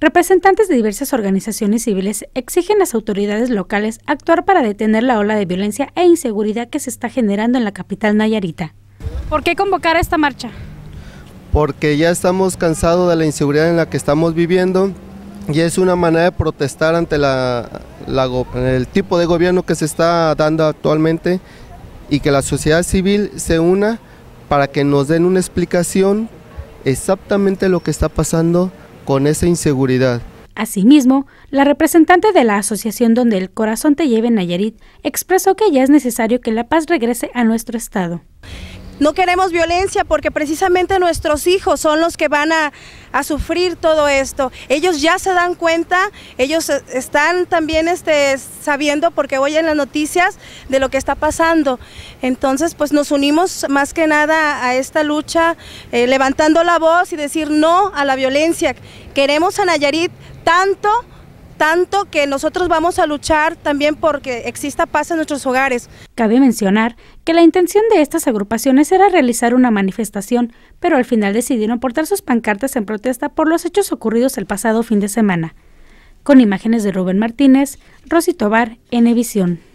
Representantes de diversas organizaciones civiles exigen a las autoridades locales actuar para detener la ola de violencia e inseguridad que se está generando en la capital Nayarita. ¿Por qué convocar a esta marcha? Porque ya estamos cansados de la inseguridad en la que estamos viviendo y es una manera de protestar ante el tipo de gobierno que se está dando actualmente y que la sociedad civil se una para que nos den una explicación exactamente lo que está pasando con esa inseguridad. Asimismo, la representante de la asociación donde el corazón te lleve Nayarit expresó que ya es necesario que la paz regrese a nuestro estado. No queremos violencia porque precisamente nuestros hijos son los que van a, sufrir todo esto. Ellos ya se dan cuenta, ellos e, están también este, sabiendo porque oyen las noticias de lo que está pasando. Entonces pues nos unimos más que nada a esta lucha eh, levantando la voz y decir no a la violencia. Queremos a Nayarit tanto tanto que nosotros vamos a luchar también porque exista paz en nuestros hogares. Cabe mencionar que la intención de estas agrupaciones era realizar una manifestación, pero al final decidieron portar sus pancartas en protesta por los hechos ocurridos el pasado fin de semana. Con imágenes de Rubén Martínez, Rosy Tobar, N.Visión.